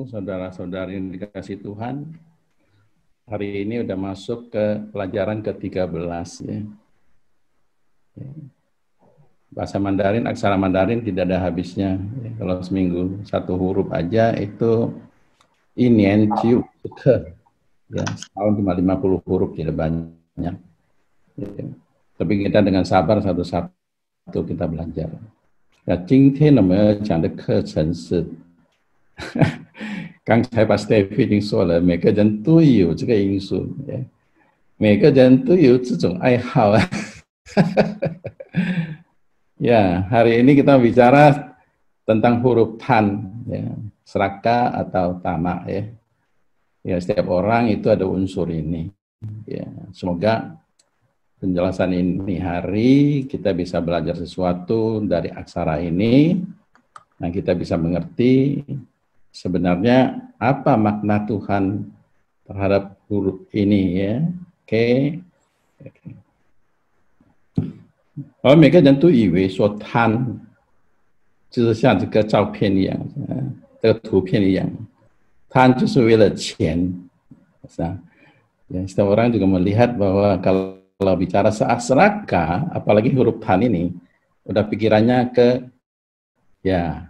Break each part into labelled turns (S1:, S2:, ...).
S1: saudara-saudari yang dikasih Tuhan, hari ini udah masuk ke pelajaran ke-13 ya. ya. Bahasa Mandarin, aksara Mandarin tidak ada habisnya. Ya, kalau seminggu satu huruf aja itu ini enciu ke. Ya, setahun cuma 50 huruf tidak banyak. Ya. Tapi kita dengan sabar satu-satu kita belajar. Ya, 今天我们要讲的课程是 刚才把 Steve 已经说了，每个人都有这个因素，每个人都有这种爱好啊。ya, hari ini kita bicara tentang huruf tan, ya, seraka atau tamak ya. Ya, setiap orang itu ada unsur ini. Ya, semoga penjelasan ini hari kita bisa belajar sesuatu dari aksara ini. Nah, kita bisa mengerti sebenarnya apa makna Tuhan terhadap huruf ini ya. Oke. Okay. Okay. 而每个人都以为说贪，就是像这个照片一样，嗯，这个图片一样，贪就是为了钱，是啊。Ya, setiap orang juga melihat bahwa kalau, kalau bicara seasraka, apalagi huruf tan ini, udah pikirannya ke ya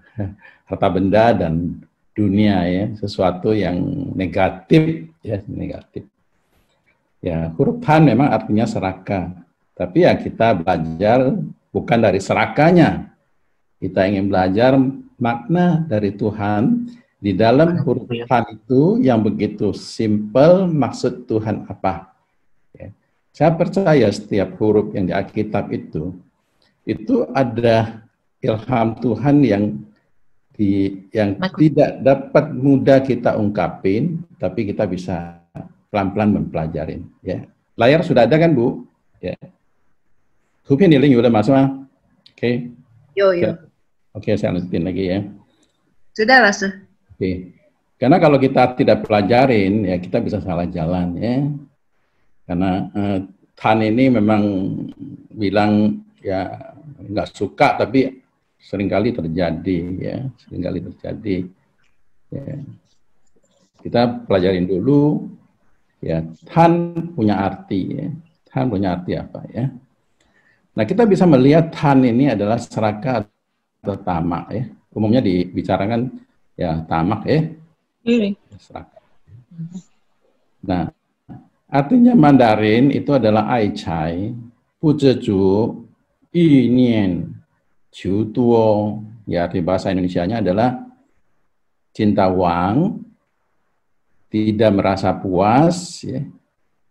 S1: harta benda dan dunia ya sesuatu yang negatif ya negatif ya huruf han memang artinya seraka tapi ya kita belajar bukan dari serakanya kita ingin belajar makna dari Tuhan di dalam huruf han itu yang begitu simple maksud Tuhan apa ya. saya percaya setiap huruf yang di Alkitab itu itu ada ilham Tuhan yang di yang Maksud. tidak dapat mudah kita ungkapin, tapi kita bisa pelan-pelan mempelajarin. Ya, layar sudah ada kan Bu? Ya. ini link udah masuk Oke. Yo yo. Oke, saya lanjutin lagi ya. Sudah Mas. Oke. Okay. Karena kalau kita tidak pelajarin, ya kita bisa salah jalan ya. Karena eh, Tan ini memang bilang ya nggak suka, tapi seringkali terjadi ya, seringkali terjadi. Ya. Kita pelajarin dulu ya, tan punya arti ya. Tan punya arti apa ya? Nah, kita bisa melihat tan ini adalah seraka atau tamak ya. Umumnya dibicarakan ya tamak ya. Iri. Iya. Ya, seraka. Nah, artinya Mandarin itu adalah ai chai, pu zhe zu, yi nian, Jutuo, ya di bahasa Indonesia-nya adalah cinta uang, tidak merasa puas, ya,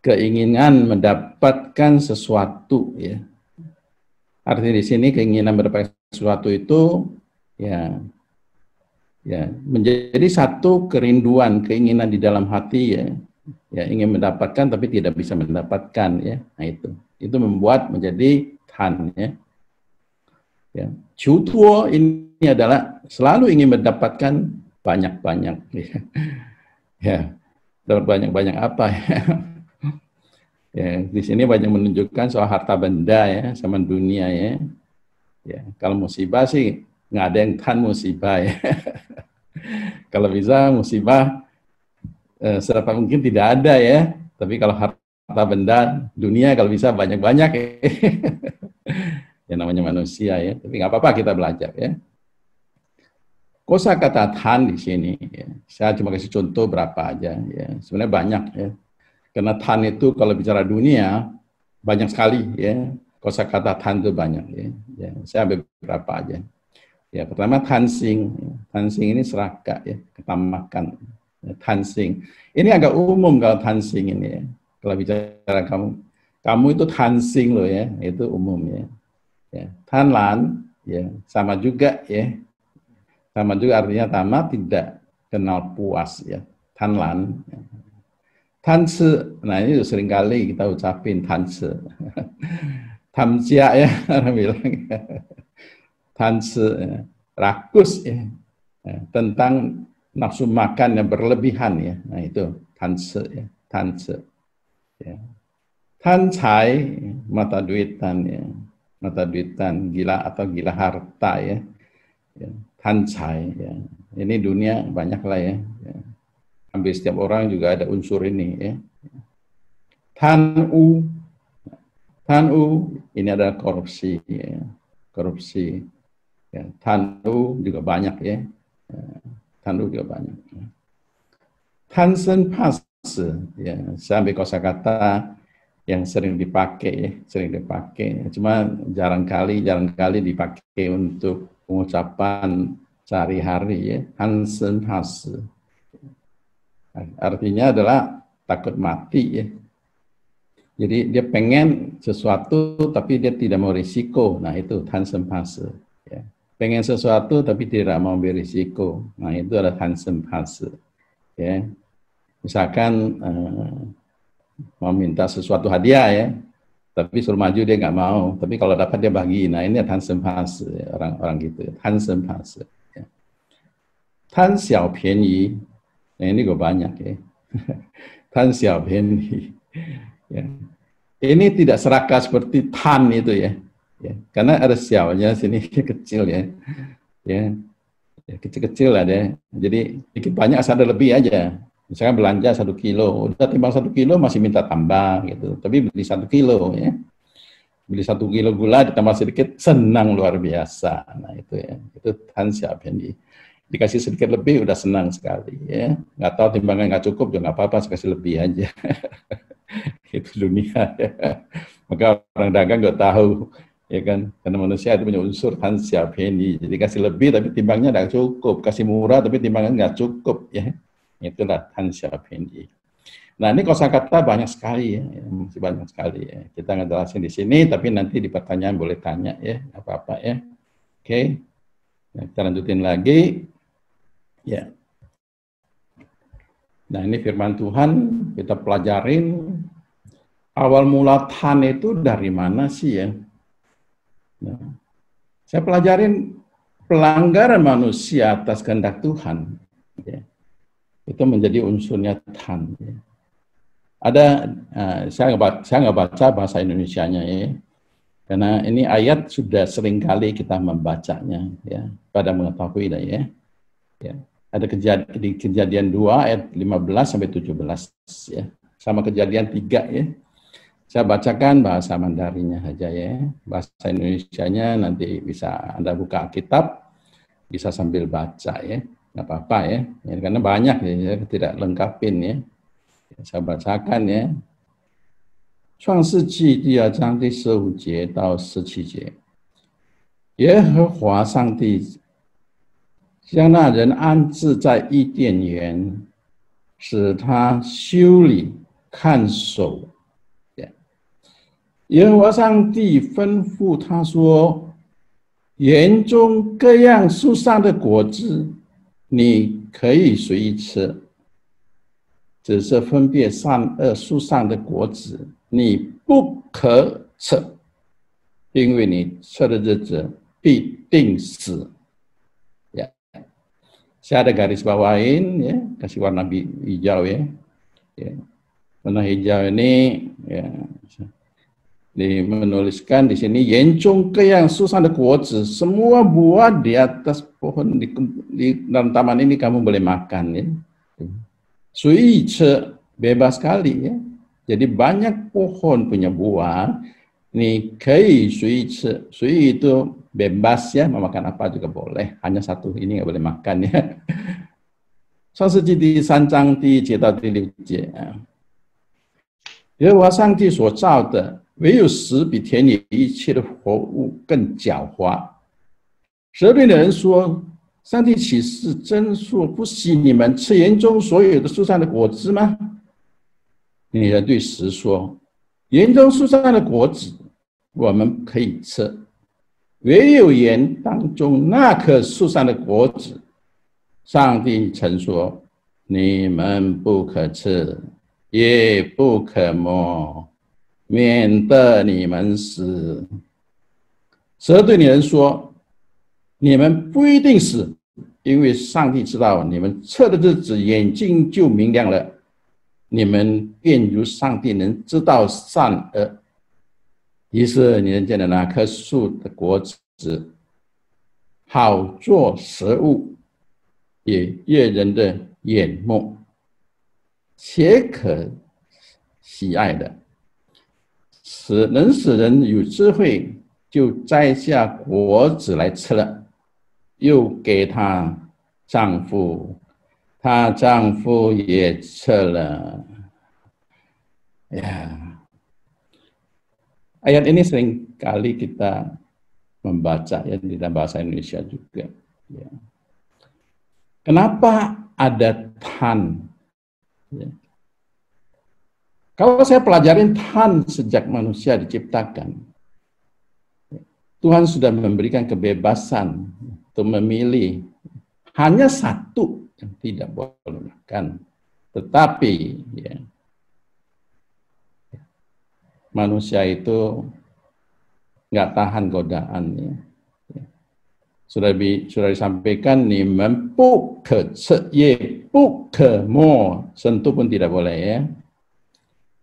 S1: keinginan mendapatkan sesuatu, ya. arti di sini keinginan mendapatkan sesuatu itu, ya, ya menjadi satu kerinduan, keinginan di dalam hati, ya, ya ingin mendapatkan tapi tidak bisa mendapatkan, ya. Nah itu, itu membuat menjadi tan, ya. Ya. Chutuo ini adalah selalu ingin mendapatkan banyak-banyak. Ya. ya. Banyak-banyak apa ya. ya. Di sini banyak menunjukkan soal harta benda ya, sama dunia ya. Ya, kalau musibah sih nggak ada yang tahan musibah ya. kalau bisa musibah eh, mungkin tidak ada ya. Tapi kalau harta benda dunia kalau bisa banyak-banyak ya yang namanya manusia ya. Tapi nggak apa-apa kita belajar ya. Kosa kata tan di sini, ya. saya cuma kasih contoh berapa aja. Ya. Sebenarnya banyak ya. Karena tan itu kalau bicara dunia banyak sekali ya. Kosa kata tan itu banyak ya. ya. Saya ambil berapa aja. Ya pertama tansing, ya. tansing ini seraka ya, ketamakan. Ya, tansing ini agak umum kalau tansing ini ya. Kalau bicara kamu, kamu itu tansing loh ya, itu umum ya Ya. Tanlan ya sama juga ya. Sama juga artinya tama tidak kenal puas ya. Tanlan. Ya. Tanse, nah ini sering kali kita ucapin tanse. Tamsia ya orang bilang. tanse ya. rakus ya. ya. Tentang nafsu makan yang berlebihan ya. Nah itu tanse ya, tanse. Ya. Tancai mata duitan ya mata duitan, gila atau gila harta ya, ya tancai ya. Ini dunia banyak lah ya. ya. Hampir setiap orang juga ada unsur ini ya. Tanu, tanu ini adalah korupsi ya. Korupsi. Ya, tanu juga banyak ya. ya. Tanu juga banyak. Ya. Tansen pas ya, sampai kosakata yang sering dipakai ya, sering dipakai. Cuma jarang kali, jarang kali dipakai untuk pengucapan sehari-hari ya. Hansen Hase. Artinya adalah takut mati ya. Jadi dia pengen sesuatu tapi dia tidak mau risiko. Nah itu Hansen Hase. Ya. Pengen sesuatu tapi tidak mau berisiko. Nah itu adalah Hansen Hase. Ya. Misalkan eh, mau minta sesuatu hadiah ya tapi suruh maju dia nggak mau tapi kalau dapat dia bagi nah ini handsome Pass ya, orang orang gitu handsome Pass ya. Tan Xiao Pian Yi nah ini gue banyak ya Tan Xiao Pian Yi ya. ini tidak serakah seperti Tan itu ya, ya. karena ada xiao-nya sini kecil ya. ya ya kecil-kecil lah deh jadi sedikit banyak asal ada lebih aja misalnya belanja satu kilo, udah timbang satu kilo masih minta tambah gitu, tapi beli satu kilo ya, beli satu kilo gula ditambah sedikit senang luar biasa, nah itu ya, itu Hansi siapa ya. dikasih sedikit lebih udah senang sekali ya, nggak tahu timbangan nggak cukup juga nggak apa-apa, kasih lebih aja, itu dunia ya. maka orang dagang nggak tahu ya kan karena manusia itu punya unsur Hansi siapa ya. jadi kasih lebih tapi timbangnya nggak cukup, kasih murah tapi timbangan nggak cukup ya itulah Xiaoping Yi. Nah ini kosa kata banyak sekali ya, ya, masih banyak sekali ya. Kita ngejelasin di sini, tapi nanti di pertanyaan boleh tanya ya, apa-apa ya. Oke, okay. Ya, kita lanjutin lagi. Ya. Nah ini firman Tuhan, kita pelajarin. Awal mula Tan itu dari mana sih ya? Nah, saya pelajarin pelanggaran manusia atas kehendak Tuhan. Ya itu menjadi unsurnya Tan. Ada eh, saya nggak saya nggak baca bahasa Indonesia-nya ya, karena ini ayat sudah sering kali kita membacanya ya pada mengetahui lah ya. ya. Ada kejadian di kejadian 2 ayat 15 sampai 17 ya. Sama kejadian tiga ya. Saya bacakan bahasa Mandarinnya saja ya. Bahasa Indonesianya nanti bisa Anda buka kitab bisa sambil baca ya. 那怕怕耶，因为 banyak，耶，tidak lengkapin，saya bacakan，第十五节到十七节，耶和华上帝将那人安置在伊甸园，使他修理看守耶。耶和华上帝吩咐他说：园中各样树上的果子。你可以随意吃，只是分辨善恶树上的果子，你不可吃，因为你吃了这子必定死。呀，下个礼拜是八万印，耶，可是我难比伊教耶，耶，难比伊教呢，耶。menuliskan di sini yencung ke yang susah ada Semua buah di atas pohon di, di dalam taman ini kamu boleh makan ya. Sui ce bebas sekali ya. Jadi banyak pohon punya buah. Ini kei sui ce. Sui itu bebas ya, memakan apa juga boleh. Hanya satu ini nggak boleh makan ya. So di sancang ti cita ti liu jie. Ya. 没有食比田里一切的活物更狡猾。蛇对的人说：“上帝岂是真树不喜你们吃园中所有的树上的果子吗？”女人对蛇说：“园中树上的果子我们可以吃，唯有园当中那棵树上的果子，上帝曾说你们不可吃，也不可摸。”免得你们死。蛇对女人说：“你们不一定死，因为上帝知道你们测的日子，眼睛就明亮了。你们便如上帝能知道善。”恶。”于是女人见了那棵树的果子，好做食物，也悦人的眼目，且可喜爱的。使能使人有智慧，就摘下果子来吃了，又给她丈夫，她丈夫也吃了。哎呀，哎呀，ini seringkali kita membaca ya kita bahasa Indonesia juga。kenapa ada t a n Kalau saya pelajarin Tuhan sejak manusia diciptakan, Tuhan sudah memberikan kebebasan untuk memilih hanya satu yang tidak boleh makan. Tetapi ya, manusia itu nggak tahan godaannya. Sudah, di, sudah disampaikan nih, mempuk ke se ye, puk ke mo, sentuh pun tidak boleh ya.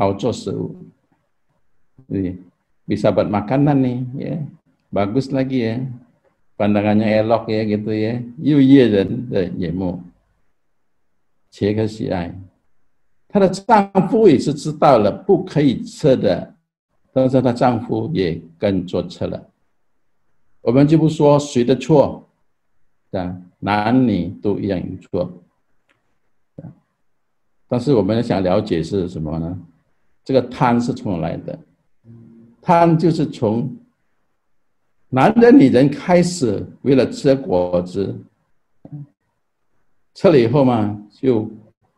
S1: 又一个人的眼目，切克西埃，她的丈夫也是知道了不可以测的，但是她丈夫也跟做测了。我们就不说谁的错，啊，男女都一样有错。但是我们想了解是什么呢？这个贪是从哪来的？贪就是从男人、女人开始，为了吃果子，吃了以后嘛，就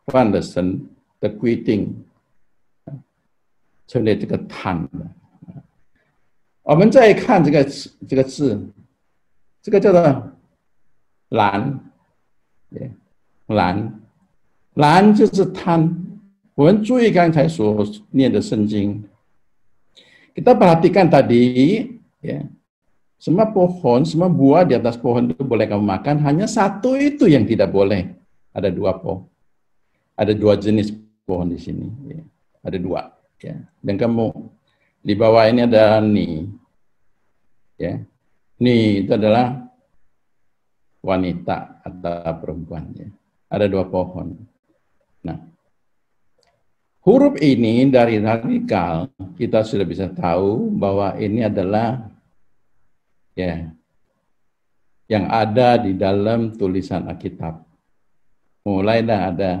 S1: 犯了神的规定，成了这个贪的。我们再看这个字，这个字，这个叫做懒”，懒，懒就是贪。我们注意刚才所念的圣经，kita perhatikan tadi, ya, semua pohon, semua buah di atas pohon itu boleh kamu makan, hanya satu itu yang tidak boleh. Ada dua pohon, ada dua jenis pohon di sini, ya. ada dua. Ya. Dan kamu di bawah ini ada ni, ya, ni itu adalah wanita atau perempuan. Ya. Ada dua pohon. Nah, Huruf ini dari radikal kita sudah bisa tahu bahwa ini adalah ya yang ada di dalam tulisan Alkitab. Mulai dah ada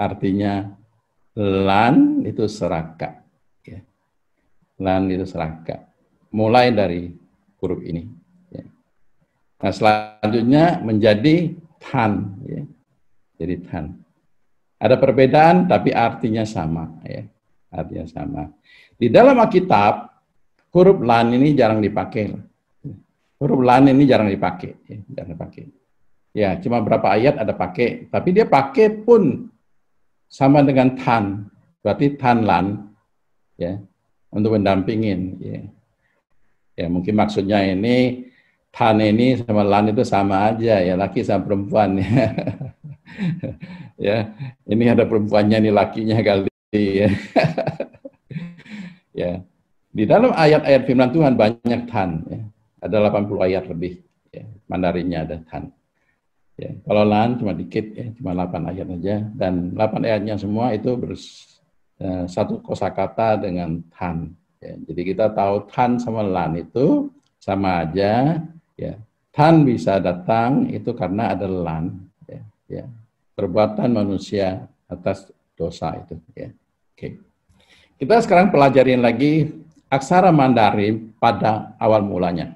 S1: artinya lan itu seraka. Ya. Lan itu seraka. Mulai dari huruf ini. Ya. Nah selanjutnya menjadi tan. Ya. Jadi tan. Ada perbedaan tapi artinya sama ya. Artinya sama. Di dalam Alkitab huruf lan ini jarang dipakai. Huruf lan ini jarang dipakai, ya, jarang dipakai. Ya, cuma berapa ayat ada pakai, tapi dia pakai pun sama dengan tan. Berarti tan lan ya, untuk mendampingin ya. Ya, mungkin maksudnya ini tan ini sama lan itu sama aja ya, laki sama perempuan ya. ya, ini ada perempuannya nih lakinya kali ya. ya. Di dalam ayat-ayat firman Tuhan banyak tan ya. Ada 80 ayat lebih ya. Mandarinnya ada tan. Ya, kalau lan cuma dikit ya, cuma 8 ayat aja dan 8 ayatnya semua itu ya, satu kosakata dengan tan. Ya, jadi kita tahu tan sama lan itu sama aja ya. Tan bisa datang itu karena ada lan ya, perbuatan manusia atas dosa itu. Ya. Oke, kita sekarang pelajarin lagi aksara Mandarin pada awal mulanya.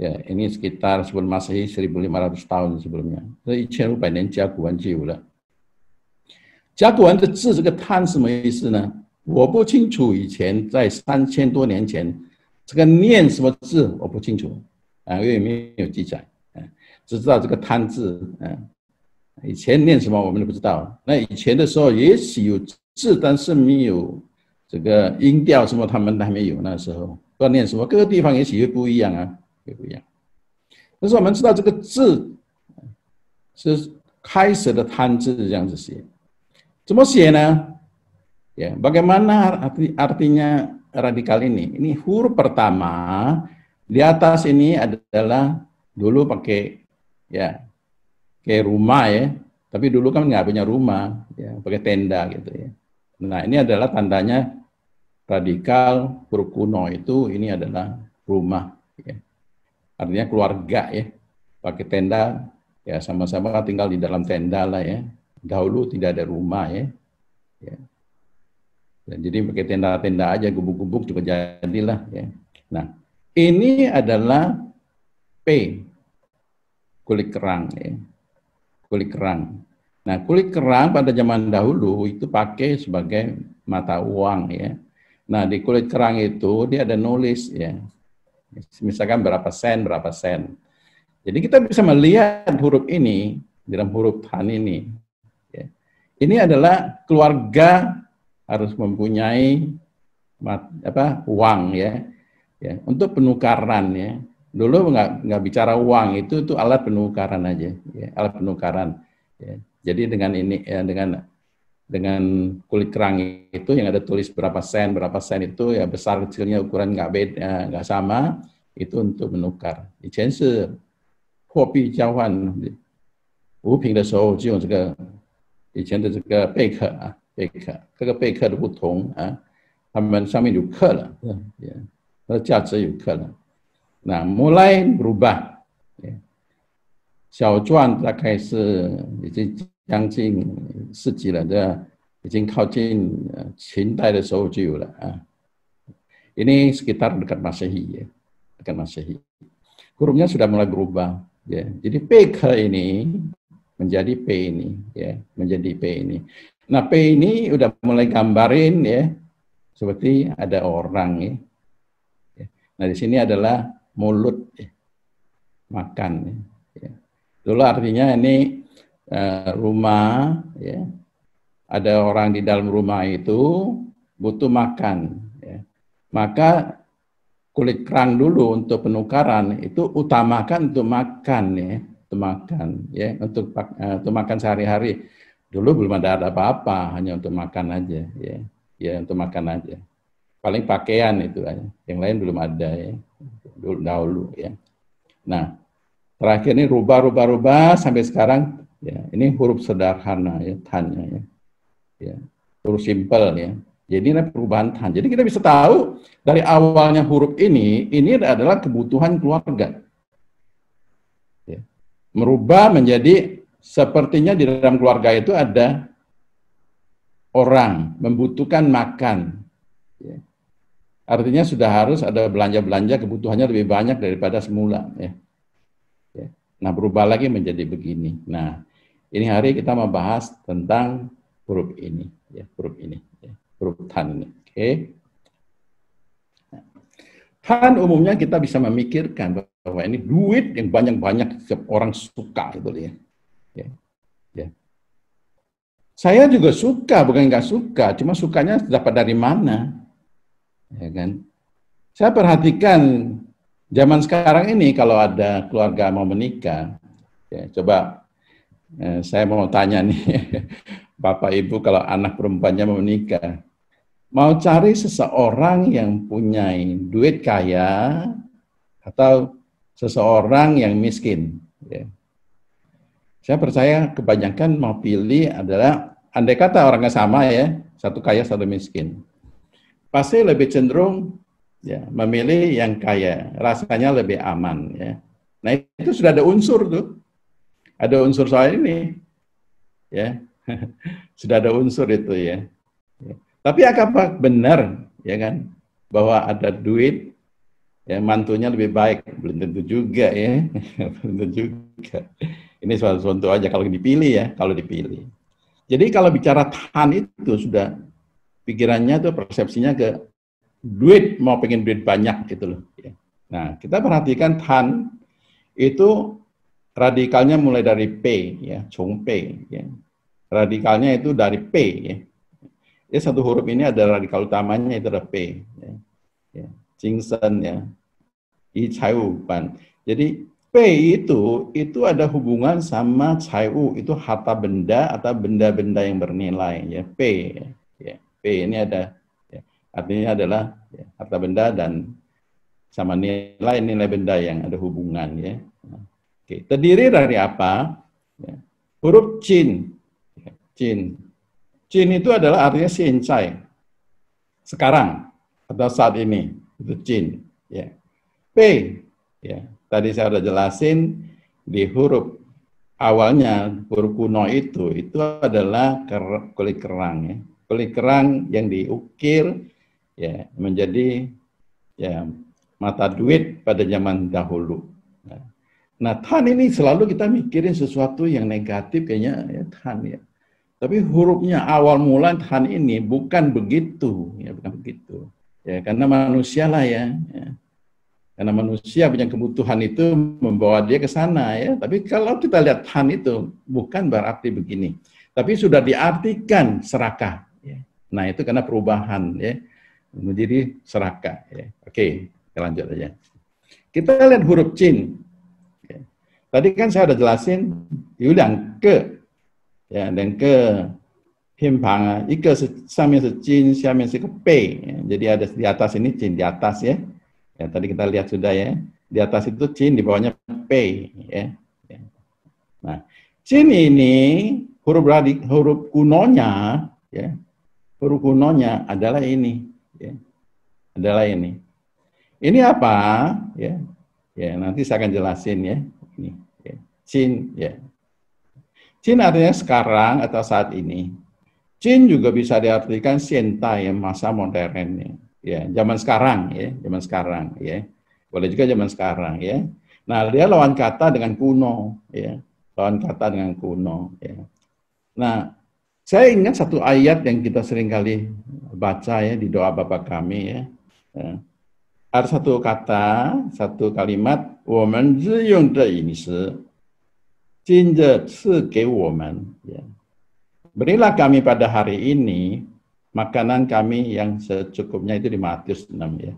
S1: Ya, ini sekitar sebelum Masehi 1500 tahun sebelumnya. Jadi 1500年甲骨文记录了。甲骨文的字这个贪什么意思呢？我不清楚，以前在三千多年前，这个念什么字我不清楚啊，因为没有记载，嗯、啊，只知道这个贪字，嗯、啊，以前念什么我们都不知道。那以前的时候，也许有字，但是没有这个音调什么，他们还没有那时候。不知道念什么？各个地方也许会不一样啊，也不一样。但是我们知道这个字是开始的汉字，这样子写。怎么写呢？呀，bagaimana arti artinya radikal ini ini huruf pertama di atas ini adalah dulu pakai ya。kayak rumah ya. Tapi dulu kan nggak punya rumah, ya, pakai tenda gitu ya. Nah ini adalah tandanya radikal huruf itu ini adalah rumah, ya. artinya keluarga ya. Pakai tenda ya sama-sama tinggal di dalam tenda lah ya. Dahulu tidak ada rumah ya. ya. Dan jadi pakai tenda-tenda aja, gubuk-gubuk juga jadilah ya. Nah, ini adalah P, kulit kerang ya kulit kerang. Nah, kulit kerang pada zaman dahulu itu pakai sebagai mata uang ya. Nah, di kulit kerang itu dia ada nulis ya. Misalkan berapa sen, berapa sen. Jadi kita bisa melihat huruf ini dalam huruf Han ini. Ya. Ini adalah keluarga harus mempunyai apa uang ya. ya untuk penukaran ya dulu nggak nggak bicara uang itu itu alat penukaran aja ya, alat penukaran ya. jadi dengan ini ya, dengan dengan kulit kerang itu yang ada tulis berapa sen berapa sen itu ya besar kecilnya ukuran nggak beda nggak sama itu untuk menukar Itu di ke le ya, ya nah mulai berubah Ini sekitar dekat Masehi ya, dekat Masehi. Hurufnya sudah mulai berubah ya. Jadi PK ini menjadi P ini ya, menjadi P ini. Nah, P ini udah mulai gambarin ya, seperti ada orang ya. ya. Nah, di sini adalah mulut ya. makan ya. Dulu ya. artinya ini uh, rumah ya. Ada orang di dalam rumah itu butuh makan ya. Maka kulit kerang dulu untuk penukaran itu utamakan untuk makan ya, untuk makan ya, untuk uh, untuk makan sehari-hari. Dulu belum ada apa-apa, hanya untuk makan aja ya. Ya, untuk makan aja paling pakaian itu aja. Ya. Yang lain belum ada ya. Dulu dahulu ya. Nah, terakhir ini rubah rubah rubah sampai sekarang ya. Ini huruf sederhana ya tanya ya. Ya. Huruf simple ya. Jadi ini perubahan tan. Jadi kita bisa tahu dari awalnya huruf ini, ini adalah kebutuhan keluarga. Ya. Merubah menjadi sepertinya di dalam keluarga itu ada orang membutuhkan makan. Artinya sudah harus ada belanja-belanja kebutuhannya lebih banyak daripada semula. Ya. ya. Nah berubah lagi menjadi begini. Nah ini hari kita membahas tentang huruf ini, ya, huruf ini, ya, huruf tan ini. Oke. Okay. tan umumnya kita bisa memikirkan bahwa ini duit yang banyak-banyak setiap orang suka gitu ya. ya. ya. Saya juga suka, bukan nggak suka, cuma sukanya dapat dari mana ya kan? Saya perhatikan zaman sekarang ini kalau ada keluarga mau menikah, ya, coba eh, saya mau tanya nih, bapak ibu kalau anak perempuannya mau menikah, mau cari seseorang yang punya duit kaya atau seseorang yang miskin. Ya. Saya percaya kebanyakan mau pilih adalah andai kata orangnya sama ya, satu kaya satu miskin pasti lebih cenderung ya memilih yang kaya, rasanya lebih aman ya. Nah, itu sudah ada unsur tuh. Ada unsur soal ini. Ya. sudah ada unsur itu ya. Tapi apa benar ya kan bahwa ada duit ya mantunya lebih baik belum tentu juga ya belum tentu juga ini suatu contoh aja kalau dipilih ya kalau dipilih jadi kalau bicara tahan itu sudah pikirannya tuh persepsinya ke duit mau pengen duit banyak gitu loh. Ya. Nah kita perhatikan tan itu radikalnya mulai dari p ya, chong p ya. Radikalnya itu dari p ya. Ya satu huruf ini ada radikal utamanya itu ada p. Ya. ya. Jingsen ya, i chai wu ban. Jadi P itu itu ada hubungan sama cai itu harta benda atau benda-benda yang bernilai ya P ya. P ini ada ya, artinya adalah ya, harta benda dan sama nilai nilai benda yang ada hubungan ya. Oke, terdiri dari apa? Ya. Huruf chin Ya, chin Cin itu adalah artinya sincai. Sekarang atau saat ini itu chin Ya. P. Ya. Tadi saya sudah jelasin di huruf awalnya huruf kuno itu itu adalah kulit kerang ya beli kerang yang diukir ya menjadi ya mata duit pada zaman dahulu. Ya. Nah, tan ini selalu kita mikirin sesuatu yang negatif kayaknya ya tan ya. Tapi hurufnya awal mula tan ini bukan begitu, ya bukan begitu. Ya karena manusialah ya. ya. Karena manusia punya kebutuhan itu membawa dia ke sana ya. Tapi kalau kita lihat tan itu bukan berarti begini. Tapi sudah diartikan serakah Nah itu karena perubahan ya menjadi seraka. Ya. Oke, kita lanjut aja. Kita lihat huruf cin. Ya. Tadi kan saya udah jelasin ya diulang ke ya dan ke himpang ike sami se cin sami se Ya. Jadi ada di atas ini cin di atas ya. ya. Tadi kita lihat sudah ya di atas itu cin di bawahnya p ya. ya. Nah cin ini huruf radik huruf kunonya ya perukunonya adalah ini. Ya. Adalah ini. Ini apa? Ya, ya nanti saya akan jelasin ya. Ini, ya. Cin, ya. Cin artinya sekarang atau saat ini. Cin juga bisa diartikan sienta ya masa modernnya. Ya, zaman sekarang ya, zaman sekarang ya. Boleh juga zaman sekarang ya. Nah, dia lawan kata dengan kuno ya. Lawan kata dengan kuno ya. Nah, saya ingat satu ayat yang kita sering kali baca ya di doa Bapa kami ya. ya. Ada satu kata, satu kalimat, woman ziyong de ini se, woman. Ya. Berilah kami pada hari ini makanan kami yang secukupnya itu di Matius 6 ya.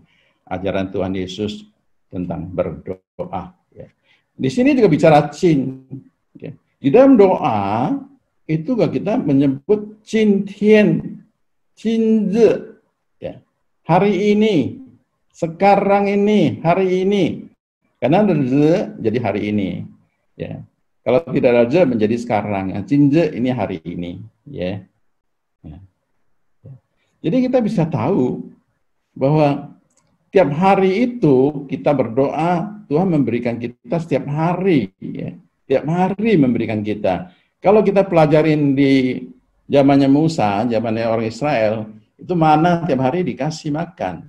S1: Ajaran Tuhan Yesus tentang berdoa. Ya. Di sini juga bicara cin. Ya. Di dalam doa, itu kita menyebut cintian, cinze, ya. hari ini, sekarang ini, hari ini. Karena ada ze, jadi hari ini. Ya. Kalau tidak ada ze, menjadi sekarang. Ya. Nah, cinze ini hari ini. Ya. ya. ya. Jadi kita bisa tahu bahwa tiap hari itu kita berdoa, Tuhan memberikan kita setiap hari. Ya. Tiap hari memberikan kita kalau kita pelajarin di zamannya Musa, zamannya orang Israel, itu mana tiap hari dikasih makan.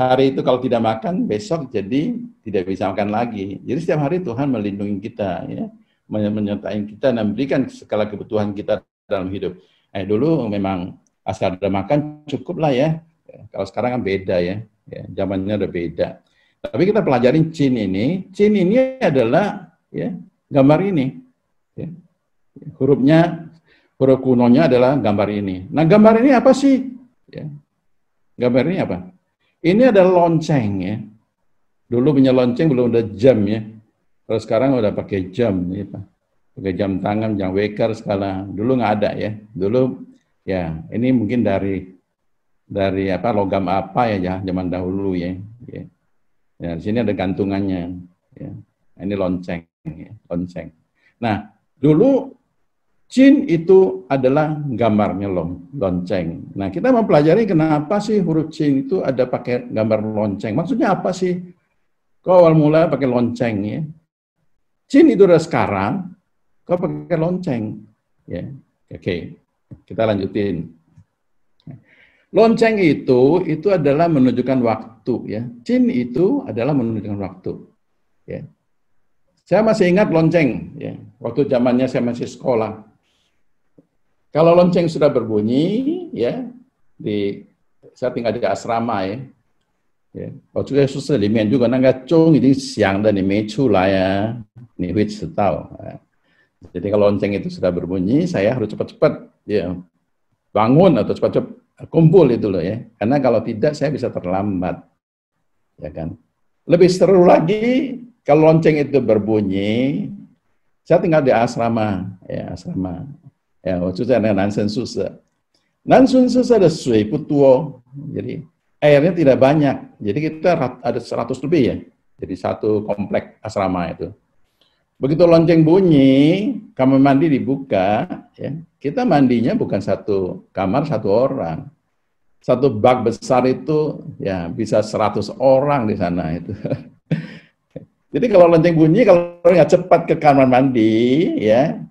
S1: Hari itu kalau tidak makan, besok jadi tidak bisa makan lagi. Jadi setiap hari Tuhan melindungi kita, ya, menyertai kita dan memberikan segala kebutuhan kita dalam hidup. Eh, dulu memang asal ada makan cukup lah ya. Kalau sekarang kan beda ya, ya zamannya udah beda. Tapi kita pelajarin cin ini, cin ini adalah ya gambar ini. Ya. Hurufnya, huruf kunonya adalah gambar ini. Nah, gambar ini apa sih? Ya. Gambar ini apa? Ini ada lonceng ya. Dulu punya lonceng belum ada jam ya. Kalau sekarang udah pakai jam, ya, Pak. pakai jam tangan, jam waker segala. Dulu nggak ada ya. Dulu ya ini mungkin dari dari apa logam apa ya zaman dahulu ya. ya. ya di sini ada gantungannya. Ya. Ini lonceng, ya. lonceng. Nah dulu Jin itu adalah gambarnya long, lonceng. Nah, kita mempelajari kenapa sih huruf Jin itu ada pakai gambar lonceng. Maksudnya apa sih? Kau awal mula pakai lonceng ya. Jin itu udah sekarang, kau pakai lonceng. Ya, oke. Okay. Kita lanjutin. Lonceng itu itu adalah menunjukkan waktu ya. Jin itu adalah menunjukkan waktu. Ya. Saya masih ingat lonceng ya. Waktu zamannya saya masih sekolah kalau lonceng sudah berbunyi, ya, di saya tinggal di asrama ya. ya. ini ya. Jadi kalau lonceng itu sudah berbunyi, saya harus cepat-cepat ya bangun atau cepat-cepat kumpul itu loh ya. Karena kalau tidak saya bisa terlambat. Ya kan? Lebih seru lagi kalau lonceng itu berbunyi, saya tinggal di asrama, ya asrama 哎，我住在那个男生宿舍，男生宿舍的水不多，jadi ya, oh, airnya tidak banyak. Jadi kita ada seratus lebih ya. Jadi satu komplek asrama itu. Begitu lonceng bunyi, kamar mandi dibuka, ya. Kita mandinya bukan satu kamar satu orang. Satu bak besar itu ya bisa seratus orang di sana itu. Jadi kalau lonceng bunyi, kalau nggak cepat ke kamar mandi, ya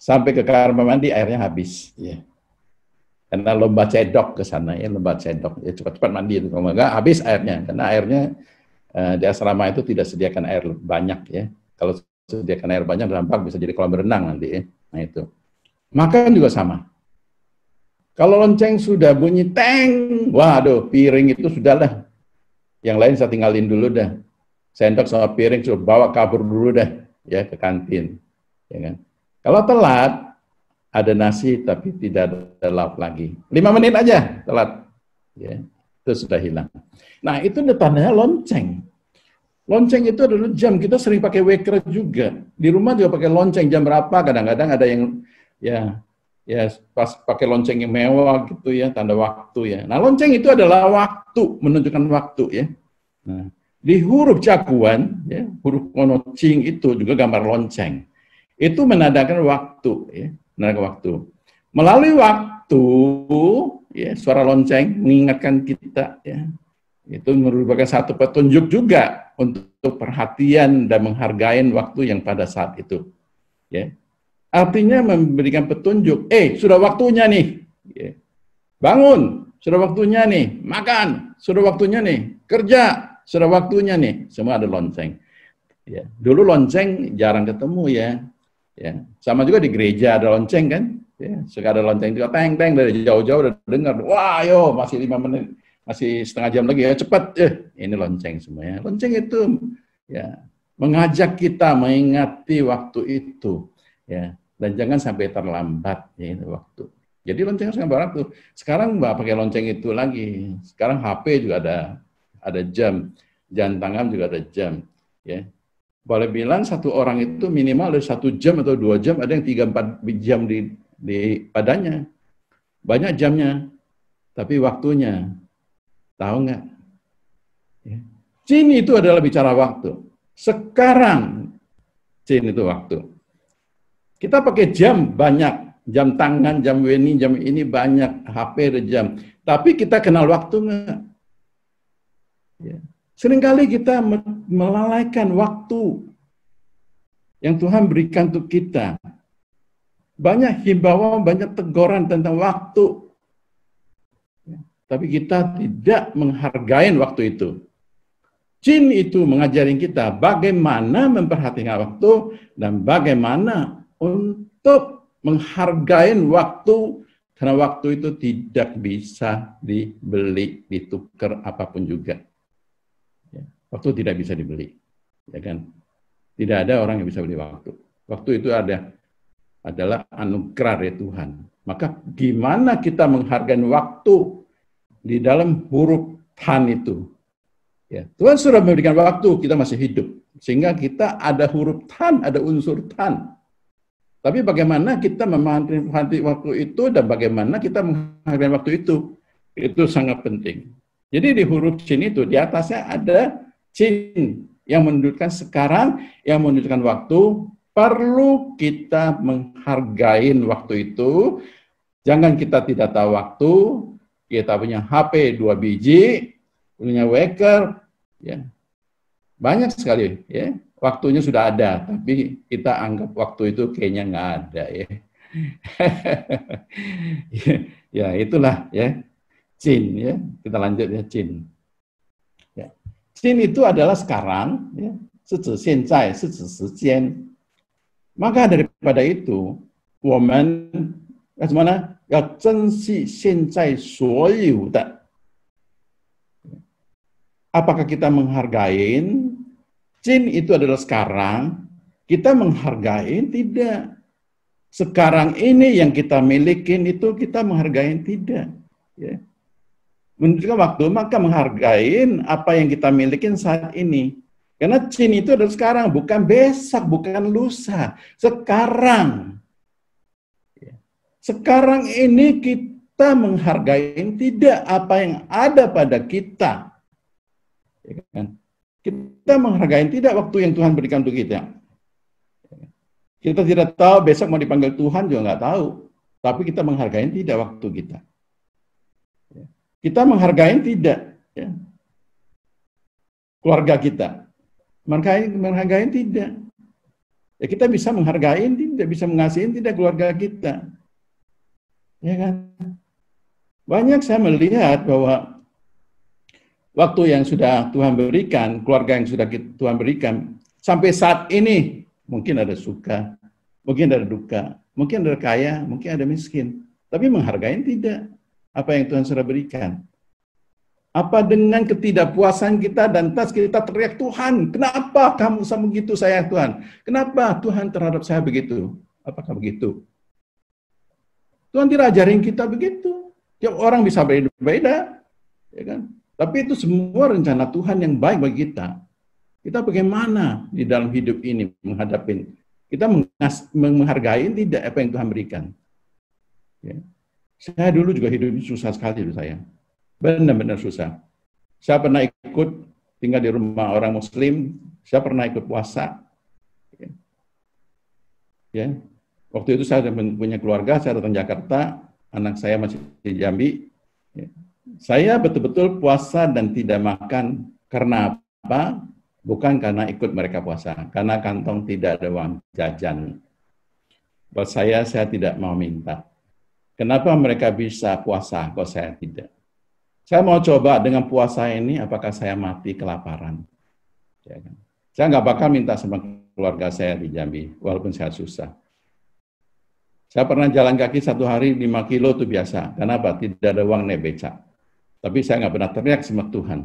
S1: sampai ke kamar mandi airnya habis ya karena lomba cedok ke sana ya lomba cedok ya cepat-cepat mandi itu kalau enggak habis airnya karena airnya uh, di asrama itu tidak sediakan air banyak ya kalau sediakan air banyak dampak bisa jadi kolam berenang nanti ya nah itu makan juga sama kalau lonceng sudah bunyi teng waduh piring itu sudah lah yang lain saya tinggalin dulu dah sendok sama piring sudah bawa kabur dulu dah ya ke kantin ya kan kalau telat, ada nasi tapi tidak ada lauk lagi. Lima menit aja telat. Ya, itu sudah hilang. Nah, itu tandanya lonceng. Lonceng itu adalah jam. Kita sering pakai waker juga. Di rumah juga pakai lonceng. Jam berapa? Kadang-kadang ada yang ya ya pas pakai lonceng yang mewah gitu ya, tanda waktu ya. Nah, lonceng itu adalah waktu, menunjukkan waktu ya. Nah, di huruf cakuan ya, huruf monocing itu juga gambar lonceng itu menandakan waktu ya menandakan waktu melalui waktu ya suara lonceng mengingatkan kita ya itu merupakan satu petunjuk juga untuk perhatian dan menghargai waktu yang pada saat itu ya artinya memberikan petunjuk eh sudah waktunya nih ya. bangun sudah waktunya nih makan sudah waktunya nih kerja sudah waktunya nih semua ada lonceng ya dulu lonceng jarang ketemu ya Ya. Sama juga di gereja ada lonceng kan? Ya, suka ada lonceng juga, teng teng dari jauh-jauh udah dengar, wah yo masih lima menit, masih setengah jam lagi ya cepat, eh, ini lonceng semuanya. Lonceng itu ya mengajak kita mengingati waktu itu, ya dan jangan sampai terlambat ya itu waktu. Jadi lonceng harus nggak waktu. Sekarang mbak pakai lonceng itu lagi. Sekarang HP juga ada ada jam, jam tangan juga ada jam, ya boleh bilang satu orang itu minimal ada satu jam atau dua jam, ada yang tiga empat jam di, di padanya. Banyak jamnya, tapi waktunya. Tahu nggak? Ya. itu adalah bicara waktu. Sekarang jin itu waktu. Kita pakai jam banyak, jam tangan, jam ini, jam ini banyak, HP ada jam. Tapi kita kenal waktu nggak? Ya. Seringkali kita melalaikan waktu yang Tuhan berikan untuk kita. Banyak himbauan, banyak teguran tentang waktu. Ya, tapi kita tidak menghargai waktu itu. Jin itu mengajarin kita bagaimana memperhatikan waktu dan bagaimana untuk menghargai waktu karena waktu itu tidak bisa dibeli, ditukar apapun juga. Waktu tidak bisa dibeli, ya kan? Tidak ada orang yang bisa beli waktu. Waktu itu ada adalah anugerah dari Tuhan. Maka gimana kita menghargai waktu di dalam huruf Han itu? Ya, Tuhan sudah memberikan waktu kita masih hidup. Sehingga kita ada huruf Tan, ada unsur Tan. Tapi bagaimana kita memahami waktu itu dan bagaimana kita menghargai waktu itu. Itu sangat penting. Jadi di huruf sini itu, di atasnya ada Jin yang menunjukkan sekarang, yang menunjukkan waktu, perlu kita menghargai waktu itu. Jangan kita tidak tahu waktu, kita punya HP dua biji, punya waker, ya banyak sekali, ya waktunya sudah ada, tapi kita anggap waktu itu kayaknya nggak ada, ya. ya itulah ya, Cin ya kita lanjutnya ya Cin. Sin itu adalah sekarang, ya, sejak sejen. Maka daripada itu, woman, ya, mana? Apakah kita menghargai Jin itu adalah sekarang. Kita menghargai Tidak. Sekarang ini yang kita miliki itu kita menghargai Tidak. Ya menunjukkan waktu, maka menghargai apa yang kita miliki saat ini. Karena cin itu adalah sekarang, bukan besok, bukan lusa. Sekarang. Iya. Sekarang ini kita menghargai tidak apa yang ada pada kita. Iya kan? Kita menghargai tidak waktu yang Tuhan berikan untuk kita. Kita tidak tahu besok mau dipanggil Tuhan juga nggak tahu. Tapi kita menghargai tidak waktu kita. Kita menghargai tidak. Ya. Keluarga kita. Menghargai, menghargai tidak. Ya kita bisa menghargai tidak, bisa mengasihi tidak keluarga kita. Ya kan? Banyak saya melihat bahwa waktu yang sudah Tuhan berikan, keluarga yang sudah Tuhan berikan, sampai saat ini mungkin ada suka, mungkin ada duka, mungkin ada kaya, mungkin ada miskin. Tapi menghargai tidak apa yang Tuhan sudah berikan. Apa dengan ketidakpuasan kita dan tas kita teriak, Tuhan, kenapa kamu sama begitu saya, Tuhan? Kenapa Tuhan terhadap saya begitu? Apakah begitu? Tuhan tidak ajarin kita begitu. Tiap orang bisa berbeda beda ya kan? Tapi itu semua rencana Tuhan yang baik bagi kita. Kita bagaimana di dalam hidup ini menghadapi? Kita menghargai tidak apa yang Tuhan berikan. Ya. Saya dulu juga hidup susah sekali loh saya. Benar-benar susah. Saya pernah ikut tinggal di rumah orang muslim, saya pernah ikut puasa. Ya. ya. Waktu itu saya punya keluarga, saya datang Jakarta, anak saya masih di Jambi. Ya. Saya betul-betul puasa dan tidak makan. Karena apa? Bukan karena ikut mereka puasa, karena kantong tidak ada uang jajan. Buat saya, saya tidak mau minta Kenapa mereka bisa puasa, kok saya tidak? Saya mau coba dengan puasa ini, apakah saya mati kelaparan? Ya kan? Saya nggak bakal minta sama keluarga saya di Jambi, walaupun saya susah. Saya pernah jalan kaki satu hari lima kilo itu biasa. Kenapa? Tidak ada uang naik becak. Tapi saya nggak pernah teriak sama Tuhan.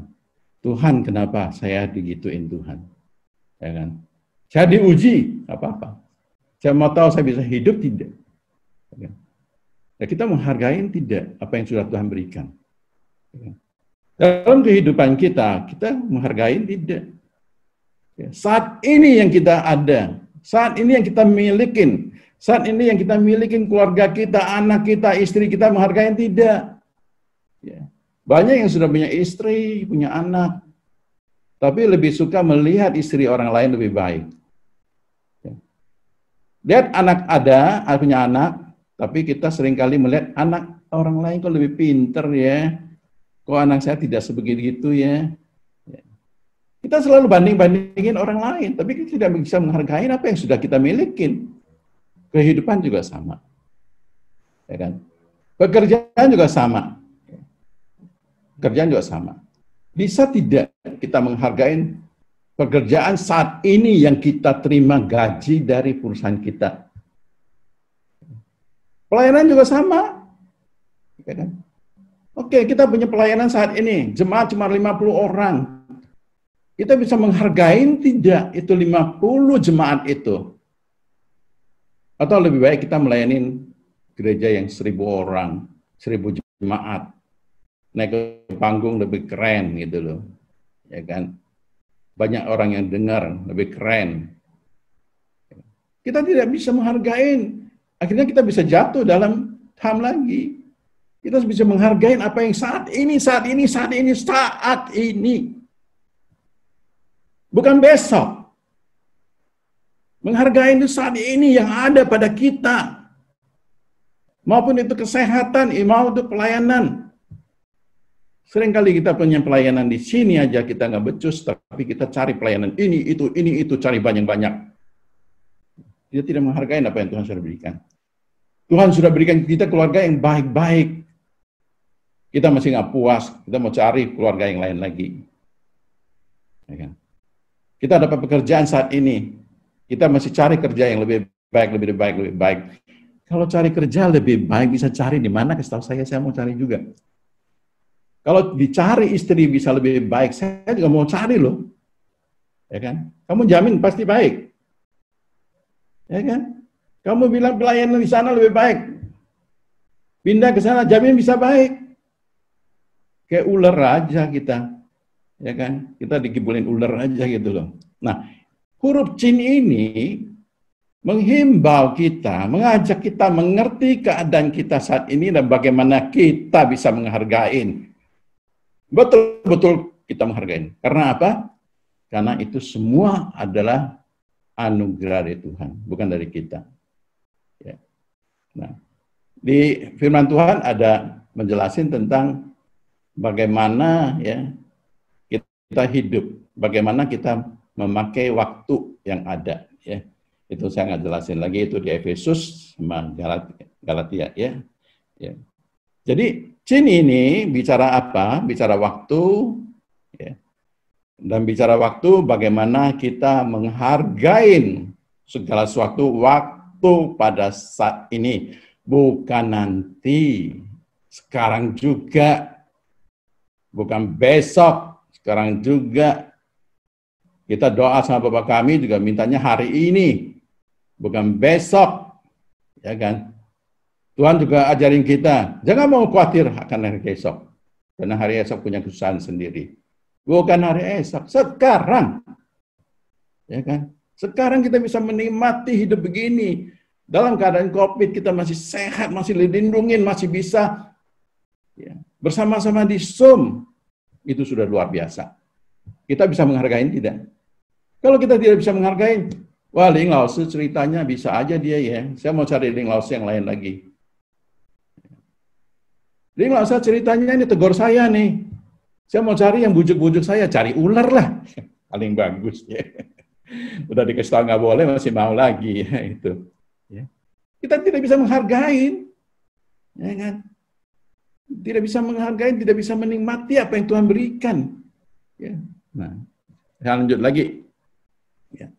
S1: Tuhan kenapa saya digituin Tuhan? Ya kan? Saya diuji, apa-apa. Saya mau tahu saya bisa hidup tidak. Ya kan? Nah, kita menghargai tidak apa yang sudah Tuhan berikan. Dalam kehidupan kita, kita menghargai tidak. Ya, saat ini yang kita ada, saat ini yang kita milikin, saat ini yang kita milikin keluarga kita, anak kita, istri kita menghargai tidak. Ya, banyak yang sudah punya istri, punya anak, tapi lebih suka melihat istri orang lain lebih baik. Ya. Lihat anak ada, punya anak, tapi kita seringkali melihat anak orang lain kok lebih pinter ya. Kok anak saya tidak sebegitu gitu ya. ya. Kita selalu banding-bandingin orang lain, tapi kita tidak bisa menghargai apa yang sudah kita milikin. Kehidupan juga sama. Ya kan? Pekerjaan juga sama. Pekerjaan juga sama. Bisa tidak kita menghargai pekerjaan saat ini yang kita terima gaji dari perusahaan kita? Pelayanan juga sama. Kan? Oke, kita punya pelayanan saat ini. Jemaat cuma 50 orang. Kita bisa menghargai tidak itu 50 jemaat itu. Atau lebih baik kita melayani gereja yang seribu orang, seribu jemaat. Naik ke panggung lebih keren gitu loh. Ya kan? Banyak orang yang dengar lebih keren. Kita tidak bisa menghargai akhirnya kita bisa jatuh dalam ham lagi. Kita harus bisa menghargai apa yang saat ini, saat ini, saat ini, saat ini. Bukan besok. Menghargai itu saat ini yang ada pada kita. Maupun itu kesehatan, mau itu pelayanan. Seringkali kita punya pelayanan di sini aja kita nggak becus, tapi kita cari pelayanan ini, itu, ini, itu, cari banyak-banyak. Kita tidak menghargai apa yang Tuhan sudah berikan. Tuhan sudah berikan kita keluarga yang baik-baik. Kita masih nggak puas, kita mau cari keluarga yang lain lagi. Ya kan? Kita dapat pekerjaan saat ini, kita masih cari kerja yang lebih baik, lebih baik, lebih baik. Kalau cari kerja lebih baik bisa cari di mana? Kita saya, saya mau cari juga. Kalau dicari istri bisa lebih baik, saya juga mau cari loh. Ya kan? Kamu jamin pasti baik. Ya kan? Kamu bilang pelayanan di sana lebih baik. Pindah ke sana jamin bisa baik. Kayak ular aja kita. Ya kan? Kita dikibulin ular aja gitu loh. Nah, huruf cin ini menghimbau kita, mengajak kita mengerti keadaan kita saat ini dan bagaimana kita bisa menghargai. Betul-betul kita menghargai. Karena apa? Karena itu semua adalah anugerah dari Tuhan, bukan dari kita. Ya. Nah, di firman Tuhan ada menjelaskan tentang bagaimana ya kita hidup, bagaimana kita memakai waktu yang ada ya. Itu saya nggak jelasin lagi itu di Efesus sama Galatia, Galatia ya. ya. Jadi sini ini bicara apa? Bicara waktu ya. Dan bicara waktu, bagaimana kita menghargai segala sesuatu waktu pada saat ini. Bukan nanti, sekarang juga. Bukan besok, sekarang juga. Kita doa sama Bapak kami juga mintanya hari ini, bukan besok. Ya kan? Tuhan juga ajarin kita, jangan mau khawatir akan hari esok. Karena hari esok punya kesusahan sendiri. Bukan hari esok, Sekarang. Ya kan? Sekarang kita bisa menikmati hidup begini. Dalam keadaan COVID kita masih sehat, masih dilindungin, masih bisa ya, bersama-sama di Zoom. Itu sudah luar biasa. Kita bisa menghargai tidak? Kalau kita tidak bisa menghargai, wah Ling ceritanya bisa aja dia ya. Saya mau cari Ling Laosi yang lain lagi. Ling Laosi ceritanya ini tegur saya nih. Saya mau cari yang bujuk-bujuk saya, cari ular lah. Paling bagus. Ya. Udah dikasih tahu nggak boleh, masih mau lagi. Ya, itu. Ya. Kita tidak bisa menghargai. Ya kan? Tidak bisa menghargai, tidak bisa menikmati apa yang Tuhan berikan. Ya. Nah, saya lanjut lagi. Ya.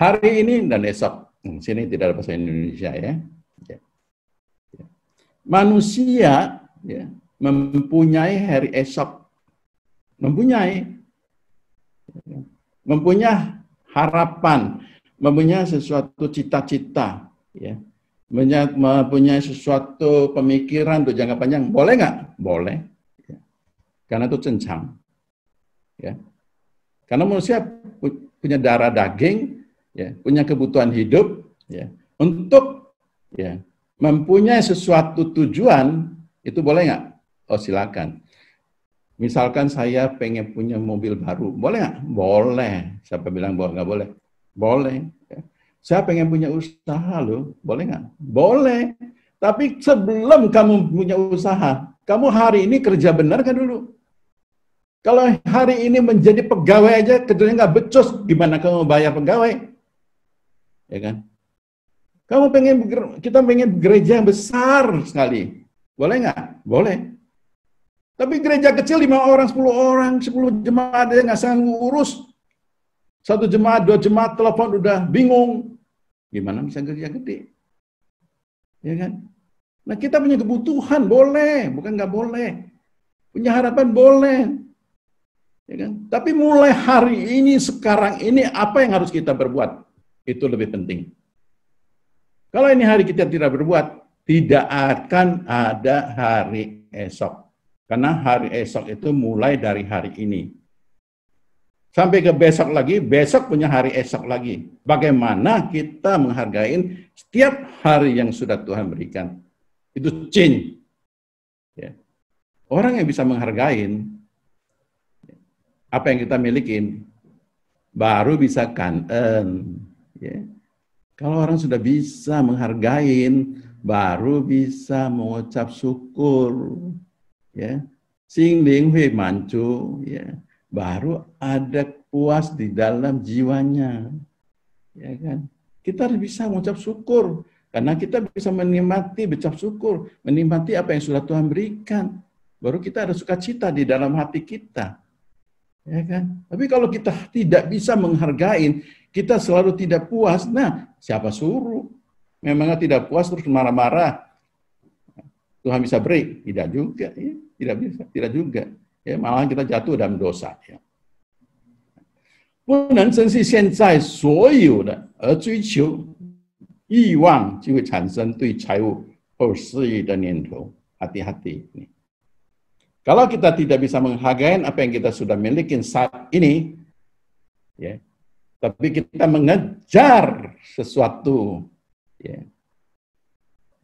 S1: Hari ini dan esok. Hmm, sini tidak ada bahasa Indonesia ya. ya. ya. Manusia ya, mempunyai hari esok mempunyai mempunyai harapan, mempunyai sesuatu cita-cita, ya, mempunyai sesuatu pemikiran untuk jangka panjang, boleh nggak? Boleh, ya. karena itu cencang, ya. Karena manusia punya darah daging, ya, punya kebutuhan hidup, ya, untuk ya mempunyai sesuatu tujuan itu boleh nggak? Oh silakan. Misalkan saya pengen punya mobil baru, boleh nggak? Boleh. Siapa bilang boleh nggak boleh? Boleh. Ya. Saya pengen punya usaha loh, boleh nggak? Boleh. Tapi sebelum kamu punya usaha, kamu hari ini kerja benar kan dulu? Kalau hari ini menjadi pegawai aja kerjanya nggak becus, gimana kamu bayar pegawai? Ya kan? Kamu pengen kita pengen gereja yang besar sekali, boleh nggak? Boleh. Tapi gereja kecil lima orang, sepuluh orang, sepuluh jemaat dia nggak sanggup ngurus. Satu jemaat, dua jemaat telepon udah bingung. Gimana bisa gereja gede? Ya kan? Nah kita punya kebutuhan boleh, bukan nggak boleh. Punya harapan boleh. Ya kan? Tapi mulai hari ini, sekarang ini apa yang harus kita berbuat? Itu lebih penting. Kalau ini hari kita tidak berbuat, tidak akan ada hari esok. Karena hari esok itu mulai dari hari ini. Sampai ke besok lagi, besok punya hari esok lagi. Bagaimana kita menghargai setiap hari yang sudah Tuhan berikan. Itu change. Ya. Orang yang bisa menghargai apa yang kita miliki baru bisa kanten. Ya. Kalau orang sudah bisa menghargai baru bisa mengucap syukur ya Sing Ling Hui Mancu, ya baru ada puas di dalam jiwanya, ya kan? Kita harus bisa mengucap syukur karena kita bisa menikmati bercap syukur, menikmati apa yang sudah Tuhan berikan. Baru kita ada sukacita di dalam hati kita. Ya kan? Tapi kalau kita tidak bisa menghargai kita selalu tidak puas. Nah, siapa suruh? Memangnya tidak puas terus marah-marah. Tuhan bisa beri? Tidak juga. Ya. Tidak bisa, tidak juga. Ya, malah kita jatuh dalam dosa. Ya. 不能珍惜现在所有的，而追求欲望就会产生对财务或事业的念头。Hati-hati ini. Kalau kita tidak bisa menghargai apa yang kita sudah miliki saat ini, ya, tapi kita mengejar sesuatu, ya,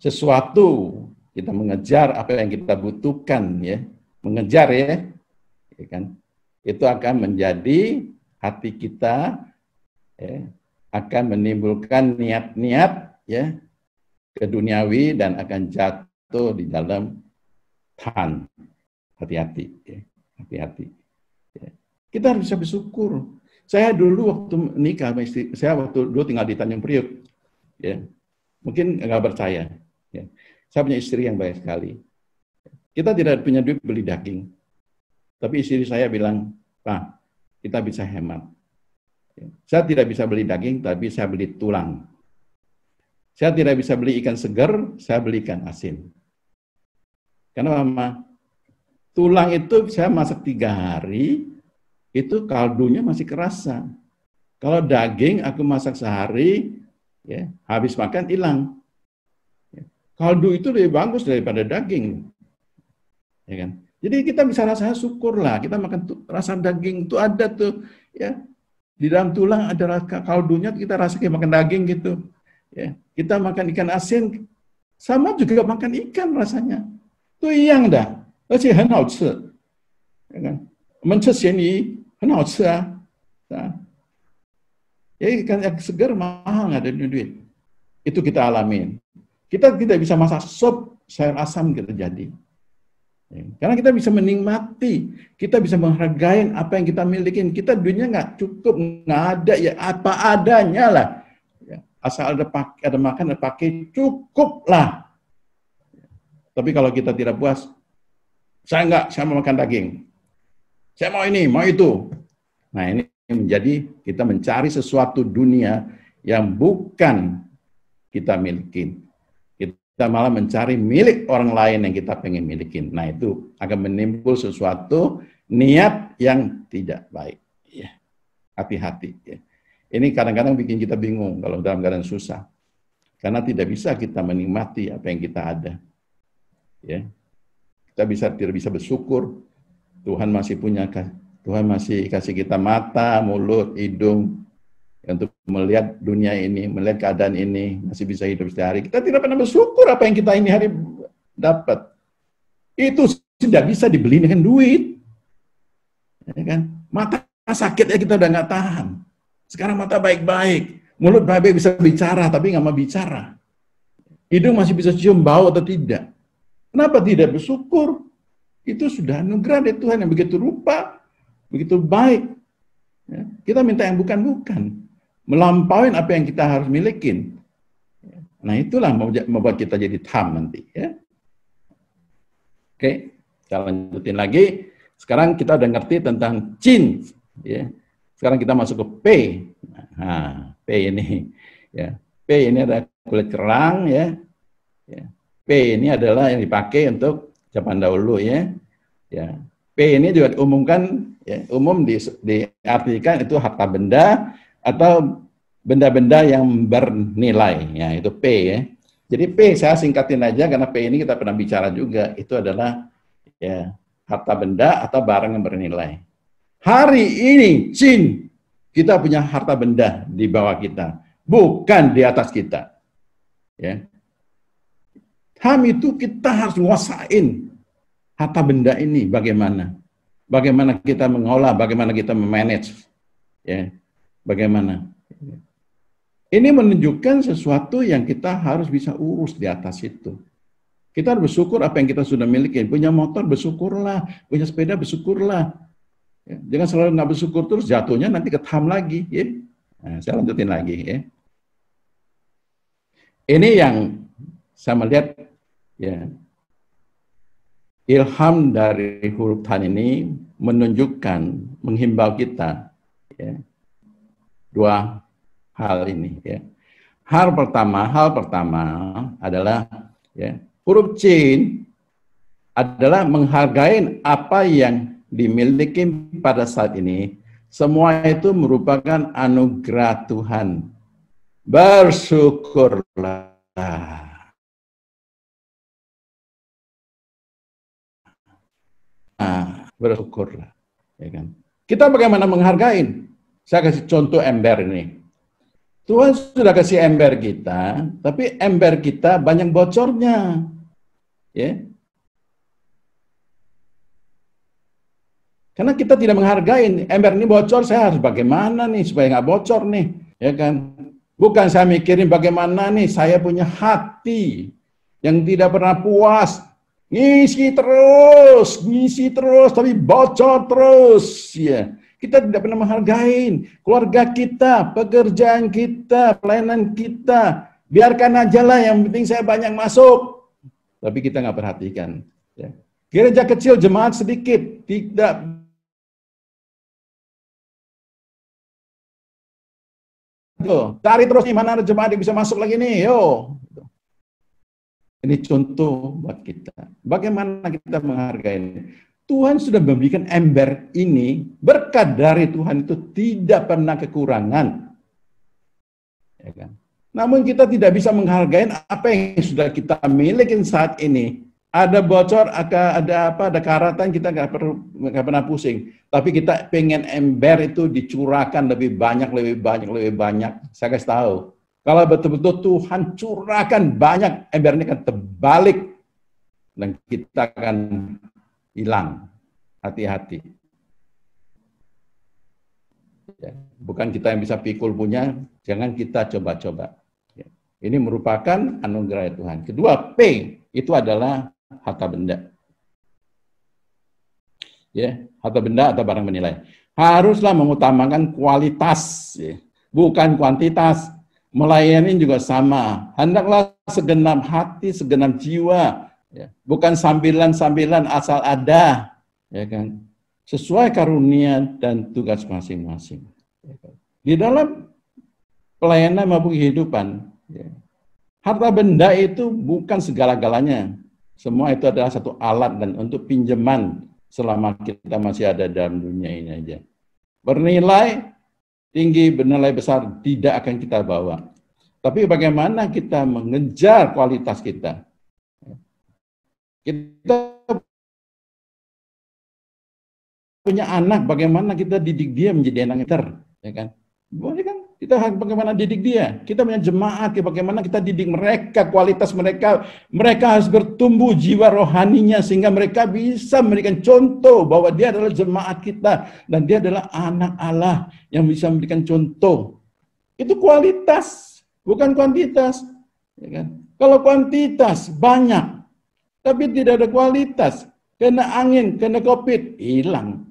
S1: sesuatu kita mengejar apa yang kita butuhkan ya, mengejar ya, ya kan? Itu akan menjadi hati kita ya, akan menimbulkan niat-niat ya keduniawi dan akan jatuh di dalam tan. Hati-hati, ya. hati-hati. Ya. Kita harus bisa bersyukur. Saya dulu waktu nikah, saya waktu dulu tinggal di Tanjung Priuk, ya. mungkin nggak percaya. Ya. Saya punya istri yang baik sekali. Kita tidak punya duit beli daging. Tapi istri saya bilang, Pak, kita bisa hemat. Ya. Saya tidak bisa beli daging, tapi saya beli tulang. Saya tidak bisa beli ikan segar, saya beli ikan asin. Karena mama, tulang itu saya masak tiga hari, itu kaldunya masih kerasa. Kalau daging aku masak sehari, ya habis makan hilang kaldu itu lebih bagus daripada daging. Ya kan? Jadi kita bisa rasanya syukur lah. Kita makan tuh, rasa daging itu ada tuh. ya Di dalam tulang ada rasa kaldunya, kita rasa kayak makan daging gitu. ya Kita makan ikan asin, sama juga makan ikan rasanya. Itu yang dah. Ya, kan? ah. ikan yang segar mahal ada duit. Itu kita alamin. Kita tidak bisa masak sop sayur asam kita jadi. Ya, karena kita bisa menikmati, kita bisa menghargai apa yang kita miliki. Kita duitnya nggak cukup, nggak ada ya apa adanya lah. Ya, asal ada pakai, ada makan, ada pakai cukup lah. Tapi kalau kita tidak puas, saya nggak, saya mau makan daging. Saya mau ini, mau itu. Nah ini menjadi kita mencari sesuatu dunia yang bukan kita miliki kita malah mencari milik orang lain yang kita pengen milikin. Nah itu akan menimbul sesuatu niat yang tidak baik. Ya, hati-hati. Ya. Ini kadang-kadang bikin kita bingung kalau dalam keadaan susah. Karena tidak bisa kita menikmati apa yang kita ada. Ya. Kita bisa tidak bisa bersyukur. Tuhan masih punya Tuhan masih kasih kita mata, mulut, hidung, untuk melihat dunia ini, melihat keadaan ini, masih bisa hidup setiap hari, Kita tidak pernah bersyukur apa yang kita ini hari dapat. Itu tidak bisa dibeli dengan duit. Ya kan? Mata sakit ya kita udah nggak tahan. Sekarang mata baik-baik, mulut baik-baik bisa bicara tapi nggak mau bicara. Hidung masih bisa cium bau atau tidak. Kenapa tidak bersyukur? Itu sudah anugerah dari Tuhan yang begitu rupa, begitu baik. Ya, kita minta yang bukan-bukan melampaui apa yang kita harus milikin. Nah itulah membuat kita jadi tam nanti. Ya. Oke, kita lanjutin lagi. Sekarang kita udah ngerti tentang cin. Ya. Sekarang kita masuk ke P. Nah, P ini. Ya. P ini ada kulit kerang. Ya. ya. P ini adalah yang dipakai untuk zaman dahulu ya. Ya. P ini juga diumumkan ya, umum di, diartikan itu harta benda atau benda-benda yang bernilai, ya itu P ya. Jadi P saya singkatin aja karena P ini kita pernah bicara juga, itu adalah ya harta benda atau barang yang bernilai. Hari ini, Chin, kita punya harta benda di bawah kita, bukan di atas kita. Ya. Ham itu kita harus nguasain harta benda ini bagaimana. Bagaimana kita mengolah, bagaimana kita memanage. Ya bagaimana. Ini menunjukkan sesuatu yang kita harus bisa urus di atas itu. Kita harus bersyukur apa yang kita sudah miliki. Punya motor bersyukurlah, punya sepeda bersyukurlah. Ya, jangan selalu nggak bersyukur terus jatuhnya nanti ketam lagi. Ya. Nah, saya lanjutin lagi. Ya. Ini yang saya melihat ya ilham dari huruf tan ini menunjukkan, menghimbau kita ya, dua hal ini ya. Hal pertama, hal pertama adalah ya, huruf chin adalah menghargai apa yang dimiliki pada saat ini. Semua itu merupakan anugerah Tuhan. Bersyukurlah. Nah, bersyukurlah. Ya kan? Kita bagaimana menghargai? Saya kasih contoh ember ini. Tuhan sudah kasih ember kita, tapi ember kita banyak bocornya. Ya. Karena kita tidak menghargai ember ini bocor, saya harus bagaimana nih supaya nggak bocor nih, ya kan? Bukan saya mikirin bagaimana nih saya punya hati yang tidak pernah puas, ngisi terus, ngisi terus, tapi bocor terus, ya. Kita tidak pernah menghargai keluarga kita, pekerjaan kita, pelayanan kita. Biarkan aja lah yang penting saya banyak masuk. Tapi kita nggak perhatikan. Ya. Gereja kecil, jemaat sedikit, tidak cari terus nih mana ada jemaat yang bisa masuk lagi nih, yo. Ini contoh buat kita. Bagaimana kita menghargai Tuhan sudah memberikan ember ini, berkat dari Tuhan itu tidak pernah kekurangan. Ya kan? Namun kita tidak bisa menghargai apa yang sudah kita miliki saat ini. Ada bocor, ada apa, ada karatan, kita nggak perlu nggak pernah pusing. Tapi kita pengen ember itu dicurahkan lebih banyak, lebih banyak, lebih banyak. Saya kasih tahu. Kalau betul-betul Tuhan curahkan banyak, ember ini akan terbalik dan kita akan hilang. Hati-hati. Ya, bukan kita yang bisa pikul punya, jangan kita coba-coba. Ya, ini merupakan anugerah Tuhan. Kedua, P itu adalah harta benda. Ya, harta benda atau barang menilai. Haruslah mengutamakan kualitas, ya. bukan kuantitas. Melayani juga sama. Hendaklah segenap hati, segenap jiwa, ya. bukan sambilan-sambilan asal ada, ya kan? Sesuai karunia dan tugas masing-masing. Ya kan? Di dalam pelayanan maupun kehidupan, ya. harta benda itu bukan segala-galanya. Semua itu adalah satu alat dan untuk pinjaman selama kita masih ada dalam dunia ini aja. Bernilai tinggi, bernilai besar tidak akan kita bawa. Tapi bagaimana kita mengejar kualitas kita? Kita punya anak, bagaimana kita didik dia menjadi anak ter, ya kan? Boleh kan? Kita bagaimana didik dia? Kita punya jemaat, ya bagaimana kita didik mereka, kualitas mereka, mereka harus bertumbuh jiwa rohaninya sehingga mereka bisa memberikan contoh bahwa dia adalah jemaat kita dan dia adalah anak Allah yang bisa memberikan contoh. Itu kualitas, bukan kuantitas, ya kan? Kalau kuantitas banyak, tapi tidak ada kualitas. Kena angin, kena covid, hilang.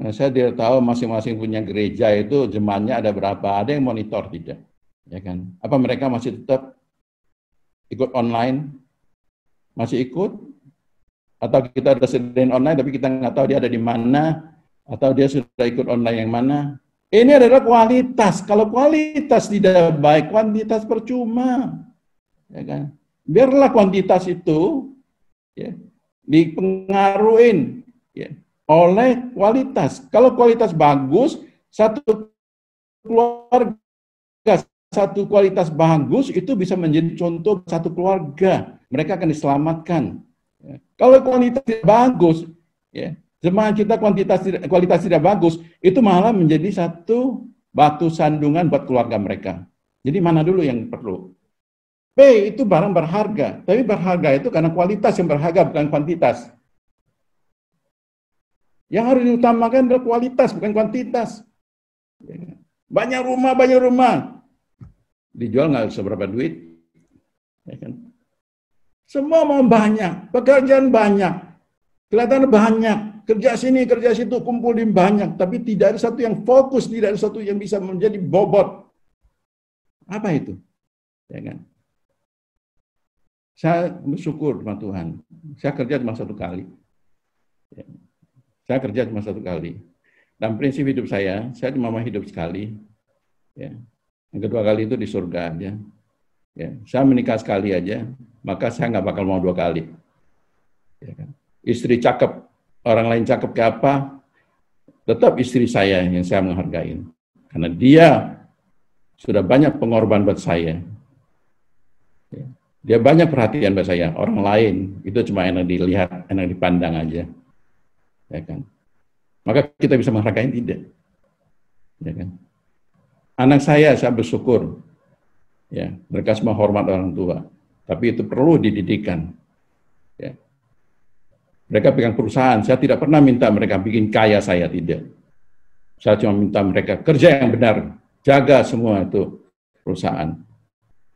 S1: Nah, saya tidak tahu masing-masing punya gereja itu jemaatnya ada berapa, ada yang monitor tidak, ya kan? Apa mereka masih tetap ikut online? Masih ikut? Atau kita ada sedang online tapi kita nggak tahu dia ada di mana? Atau dia sudah ikut online yang mana? Ini adalah kualitas. Kalau kualitas tidak baik, kuantitas percuma, ya kan? biarlah kuantitas itu ya, dipengaruhi ya, oleh kualitas. Kalau kualitas bagus, satu keluarga, satu kualitas bagus itu bisa menjadi contoh satu keluarga. Mereka akan diselamatkan. Ya. Kalau kualitas tidak bagus, ya, jemaah kita kuantitas kualitas tidak bagus, itu malah menjadi satu batu sandungan buat keluarga mereka. Jadi mana dulu yang perlu? P itu barang berharga, tapi berharga itu karena kualitas yang berharga bukan kuantitas. Yang harus diutamakan adalah kualitas bukan kuantitas. Ya. Banyak rumah, banyak rumah. Dijual nggak seberapa duit. Ya kan? Semua mau banyak, pekerjaan banyak. Kelihatan banyak, kerja sini, kerja situ, kumpulin banyak. Tapi tidak ada satu yang fokus, tidak ada satu yang bisa menjadi bobot. Apa itu? Ya kan? Saya bersyukur sama Tuhan. Saya kerja cuma satu kali. Saya kerja cuma satu kali. Dan prinsip hidup saya, saya cuma mau hidup sekali. Ya. Yang kedua kali itu di surga aja. Ya. Saya menikah sekali aja, maka saya nggak bakal mau dua kali. Ya kan? Istri cakep, orang lain cakep ke apa, tetap istri saya yang saya menghargai. Karena dia sudah banyak pengorban buat saya dia banyak perhatian pada saya orang lain itu cuma enak dilihat enak dipandang aja ya kan maka kita bisa menghargai tidak ya kan anak saya saya bersyukur ya mereka semua hormat orang tua tapi itu perlu dididikan ya mereka pegang perusahaan saya tidak pernah minta mereka bikin kaya saya tidak saya cuma minta mereka kerja yang benar jaga semua itu perusahaan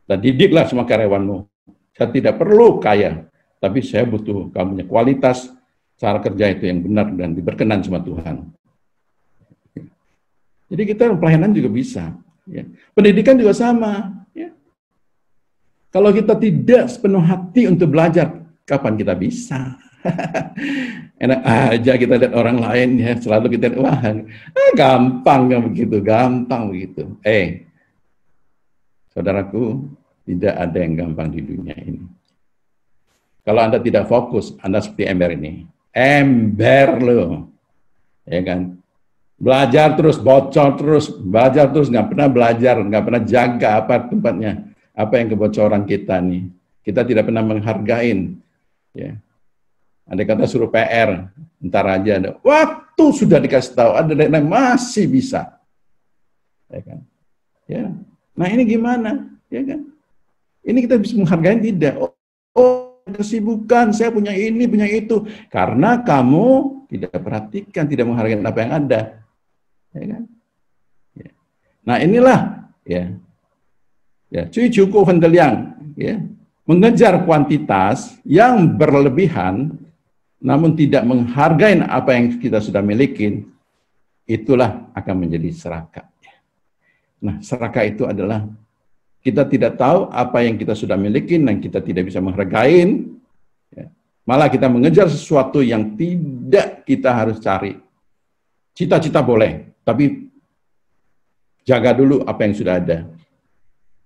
S1: dan didiklah semua karyawanmu saya tidak perlu kaya, tapi saya butuh kamunya kualitas cara kerja itu yang benar dan diberkenan sama Tuhan. Jadi kita pelayanan juga bisa. Ya. Pendidikan juga sama. Ya. Kalau kita tidak sepenuh hati untuk belajar, kapan kita bisa? Enak aja kita lihat orang lain ya, selalu kita lihat, wah ah, gampang begitu, gampang begitu. Eh, saudaraku, tidak ada yang gampang di dunia ini. Kalau Anda tidak fokus, Anda seperti ember ini. Ember loh. Ya kan? Belajar terus, bocor terus, belajar terus, nggak pernah belajar, nggak pernah jaga apa tempatnya, apa yang kebocoran kita nih. Kita tidak pernah menghargain. Ya. Ada kata suruh PR, ntar aja ada. Waktu sudah dikasih tahu, ada yang masih bisa. Ya kan? Ya. Nah ini gimana? Ya kan? Ini kita bisa menghargai tidak. Oh, kesibukan, saya punya ini, punya itu. Karena kamu tidak perhatikan, tidak menghargai apa yang ada. Ya kan? Ya. Nah inilah ya, ya cukup yang ya mengejar kuantitas yang berlebihan namun tidak menghargai apa yang kita sudah miliki itulah akan menjadi serakah. Nah, serakah itu adalah kita tidak tahu apa yang kita sudah miliki dan kita tidak bisa menghargain, ya. malah kita mengejar sesuatu yang tidak kita harus cari. Cita-cita boleh, tapi jaga dulu apa yang sudah ada,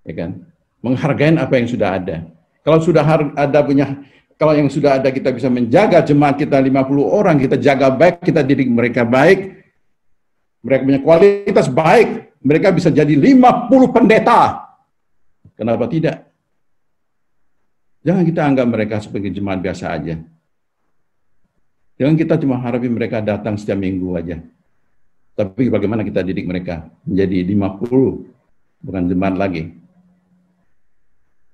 S1: ya kan? Menghargain apa yang sudah ada. Kalau sudah ada punya kalau yang sudah ada kita bisa menjaga jemaat kita 50 orang, kita jaga baik, kita didik mereka baik, mereka punya kualitas baik, mereka bisa jadi 50 pendeta. Kenapa tidak? Jangan kita anggap mereka sebagai jemaat biasa aja. Jangan kita cuma harapin mereka datang setiap minggu aja. Tapi bagaimana kita didik mereka menjadi 50, bukan jemaat lagi.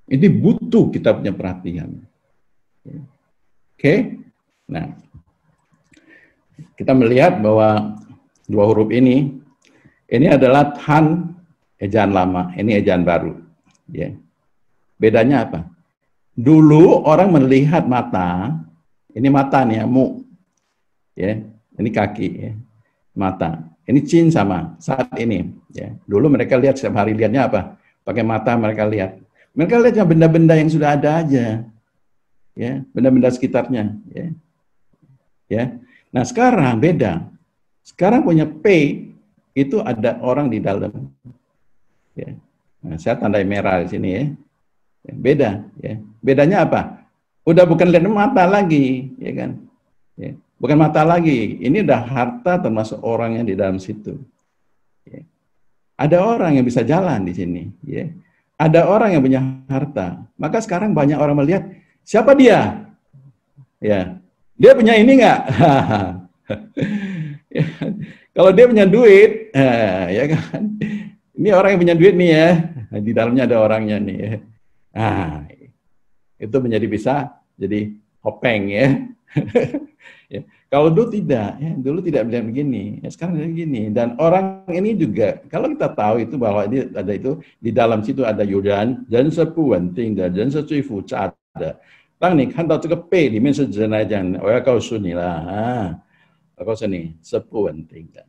S1: Ini butuh kita punya perhatian. Oke? Okay? Nah, kita melihat bahwa dua huruf ini, ini adalah Tan, ejaan lama, ini ejaan baru. Ya. Bedanya apa? Dulu orang melihat mata, ini mata nih ya, mu. Ya, ini kaki ya. Mata. Ini cin sama saat ini ya. Dulu mereka lihat setiap hari lihatnya apa? Pakai mata mereka lihat. Mereka lihat benda-benda yang sudah ada aja. Ya, benda-benda sekitarnya, ya. Ya. Nah, sekarang beda. Sekarang punya P itu ada orang di dalam. Ya. Nah, saya tandai merah di sini ya. ya beda, ya. Bedanya apa? Udah bukan lihat mata lagi, ya kan? Ya. Bukan mata lagi. Ini udah harta termasuk orang yang di dalam situ. Ya. Ada orang yang bisa jalan di sini, ya. Ada orang yang punya harta. Maka sekarang banyak orang melihat siapa dia? Ya. Dia punya ini enggak? Ya. Kalau dia punya duit, ya kan? ini orang yang punya duit nih ya, di dalamnya ada orangnya nih ya. Nah, itu menjadi bisa jadi hopeng ya. ya kalau dulu tidak, ya, dulu tidak bilang begini, ya, sekarang begini. Dan orang ini juga, kalau kita tahu itu bahwa ini ada itu di dalam situ ada yudan dan sepuan tinggal dan dan secuifu ada. Tang nih kan tahu pe di mana sejenajan, oh ya kau suni lah, ah, kau suni sepuan tinggal.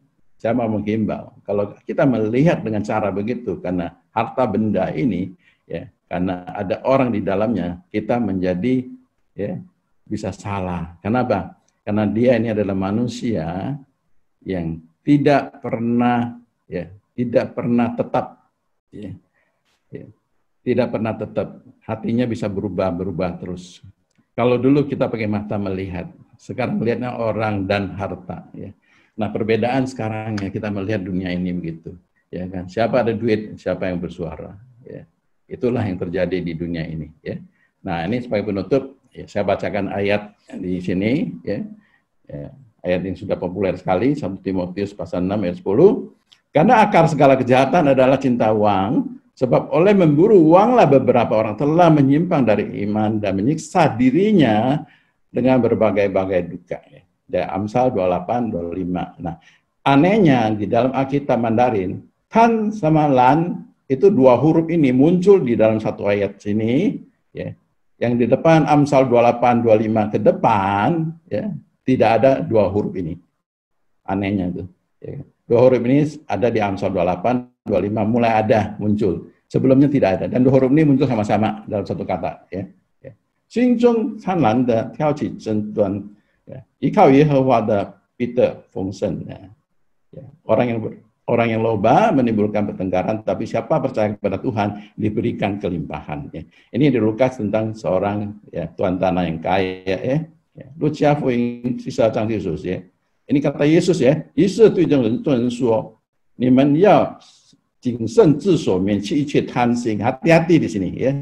S1: Saya mau menghimbau, kalau kita melihat dengan cara begitu, karena harta benda ini, ya, karena ada orang di dalamnya, kita menjadi ya, bisa salah. Kenapa? Karena dia ini adalah manusia yang tidak pernah, ya, tidak pernah tetap, ya, ya, tidak pernah tetap. Hatinya bisa berubah-berubah terus. Kalau dulu kita pakai mata melihat, sekarang melihatnya orang dan harta. Ya. Nah perbedaan sekarang ya kita melihat dunia ini begitu, ya kan? Siapa ada duit, siapa yang bersuara, ya. Itulah yang terjadi di dunia ini, ya. Nah ini sebagai penutup, ya, saya bacakan ayat di sini, ya. ya. Ayat yang sudah populer sekali, 1 Timotius pasal 6 ayat 10. Karena akar segala kejahatan adalah cinta uang, Sebab oleh memburu uanglah beberapa orang telah menyimpang dari iman dan menyiksa dirinya dengan berbagai-bagai duka. ya ya, Amsal 28 25. Nah, anehnya di dalam Alkitab Mandarin tan sama lan itu dua huruf ini muncul di dalam satu ayat sini ya. Yang di depan Amsal 28 25 ke depan ya, tidak ada dua huruf ini. Anehnya itu ya. Dua huruf ini ada di Amsal 28 25 mulai ada muncul. Sebelumnya tidak ada dan dua huruf ini muncul sama-sama dalam satu kata ya. 心中贪婪的挑起争端 ya. Ya. Ikau Yehowada fungsen. Ya. Ya. Orang yang orang yang loba menimbulkan pertengkaran, tapi siapa percaya kepada Tuhan diberikan kelimpahan. Ya. Ini dirukas tentang seorang ya, tuan tanah yang kaya. Ya. Lucia ya. Lu sisa cang Yesus ya. Ini kata Yesus ya. Yesus itu yang tuan suo. Ni men suo ya, jingsen qi qi tan tansin. Hati-hati di sini ya.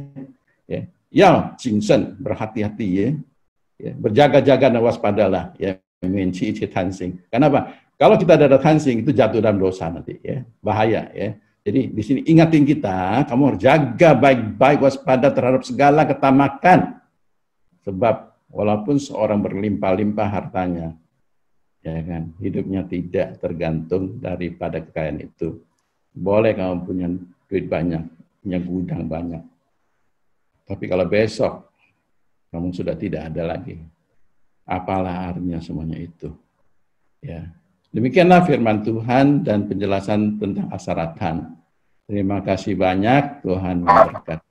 S1: ya. Yao jingsen berhati-hati ya ya, berjaga-jaga dan waspadalah ya menci tansing hansing. Kenapa? Kalau kita ada tansing itu jatuh dalam dosa nanti ya, bahaya ya. Jadi di sini ingatin kita, kamu harus jaga baik-baik waspada terhadap segala ketamakan. Sebab walaupun seorang berlimpah-limpah hartanya, ya kan, hidupnya tidak tergantung daripada kekayaan itu. Boleh kamu punya duit banyak, punya gudang banyak. Tapi kalau besok namun sudah tidak ada lagi. Apalah artinya semuanya itu? Ya. Demikianlah firman Tuhan dan penjelasan tentang asaratan. Terima kasih banyak. Tuhan memberkati.